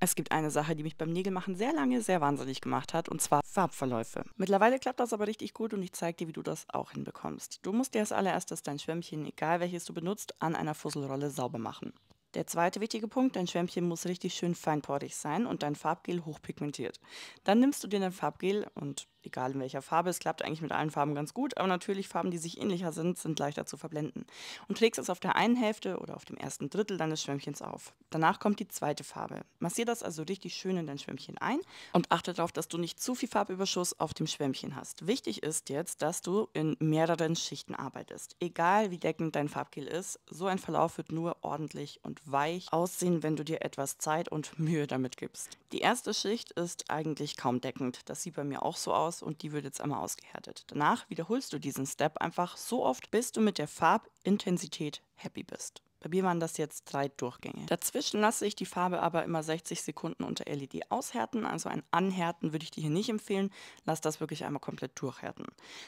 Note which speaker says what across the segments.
Speaker 1: Es gibt eine Sache, die mich beim Nägelmachen sehr lange sehr wahnsinnig gemacht hat, und zwar Farbverläufe. Mittlerweile klappt das aber richtig gut und ich zeige dir, wie du das auch hinbekommst. Du musst dir als allererstes dein Schwämmchen, egal welches du benutzt, an einer Fusselrolle sauber machen. Der zweite wichtige Punkt, dein Schwämmchen muss richtig schön feinporig sein und dein Farbgel hochpigmentiert. Dann nimmst du dir dein Farbgel und egal in welcher Farbe. Es klappt eigentlich mit allen Farben ganz gut, aber natürlich Farben, die sich ähnlicher sind, sind leichter zu verblenden. Und trägst es auf der einen Hälfte oder auf dem ersten Drittel deines Schwämmchens auf. Danach kommt die zweite Farbe. Massier das also richtig schön in dein Schwämmchen ein und achte darauf, dass du nicht zu viel Farbüberschuss auf dem Schwämmchen hast. Wichtig ist jetzt, dass du in mehreren Schichten arbeitest. Egal wie deckend dein Farbgel ist, so ein Verlauf wird nur ordentlich und weich aussehen, wenn du dir etwas Zeit und Mühe damit gibst. Die erste Schicht ist eigentlich kaum deckend. Das sieht bei mir auch so aus hast und die wird jetzt einmal ausgehärtet. Danach wiederholst du diesen Step einfach so oft, bis du mit der Farbintensität happy bist. Bei mir waren das jetzt drei Durchgänge. Dazwischen lasse ich die Farbe aber immer 60 Sekunden unter LED aushärten, also ein Anhärten würde ich dir hier nicht empfehlen. Lass das wirklich einmal komplett durchhärten.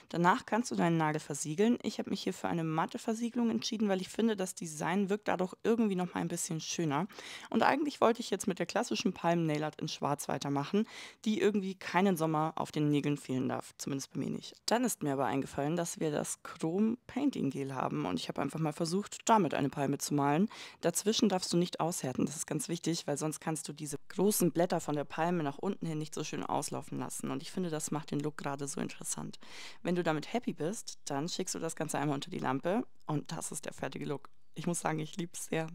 Speaker 1: Danach kannst du deinen Nagel versiegeln. Ich habe mich hier für eine matte Versiegelung entschieden, weil ich finde, das Design wirkt dadurch irgendwie noch mal ein bisschen schöner. Und eigentlich wollte ich jetzt mit der klassischen Palm Nail Art in Schwarz weitermachen, die irgendwie keinen Sommer auf den Nägeln fehlen darf, zumindest bei mir nicht. Dann ist mir aber eingefallen, dass wir das Chrom Painting Gel haben und ich habe einfach mal versucht, damit eine Palme zu malen. Dazwischen darfst du nicht aushärten, das ist ganz wichtig, weil sonst kannst du diese großen Blätter von der Palme nach unten hin nicht so schön auslaufen lassen. Und ich finde, das macht den Look gerade so interessant. Wenn du damit happy bist, dann schickst du das Ganze einmal unter die Lampe und das ist der fertige Look. Ich muss sagen, ich liebe es sehr.